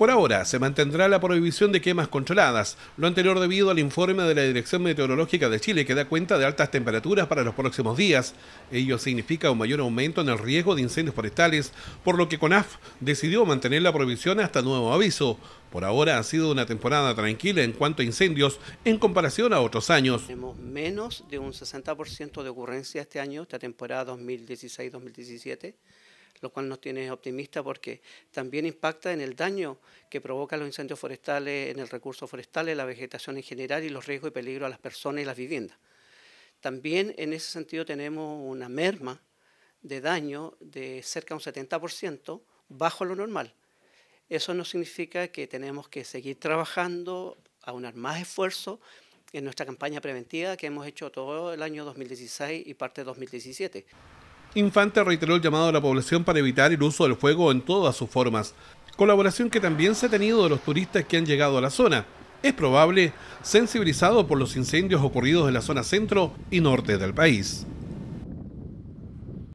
Por ahora, se mantendrá la prohibición de quemas controladas, lo anterior debido al informe de la Dirección Meteorológica de Chile que da cuenta de altas temperaturas para los próximos días. Ello significa un mayor aumento en el riesgo de incendios forestales, por lo que CONAF decidió mantener la prohibición hasta nuevo aviso. Por ahora ha sido una temporada tranquila en cuanto a incendios en comparación a otros años. Tenemos menos de un 60% de ocurrencia este año, esta temporada 2016-2017 lo cual nos tiene optimista porque también impacta en el daño que provocan los incendios forestales, en el recurso forestal, en la vegetación en general y los riesgos y peligros a las personas y las viviendas. También en ese sentido tenemos una merma de daño de cerca de un 70% bajo lo normal. Eso no significa que tenemos que seguir trabajando, aunar más esfuerzo en nuestra campaña preventiva que hemos hecho todo el año 2016 y parte de 2017. Infante reiteró el llamado a la población para evitar el uso del fuego en todas sus formas, colaboración que también se ha tenido de los turistas que han llegado a la zona. Es probable sensibilizado por los incendios ocurridos en la zona centro y norte del país.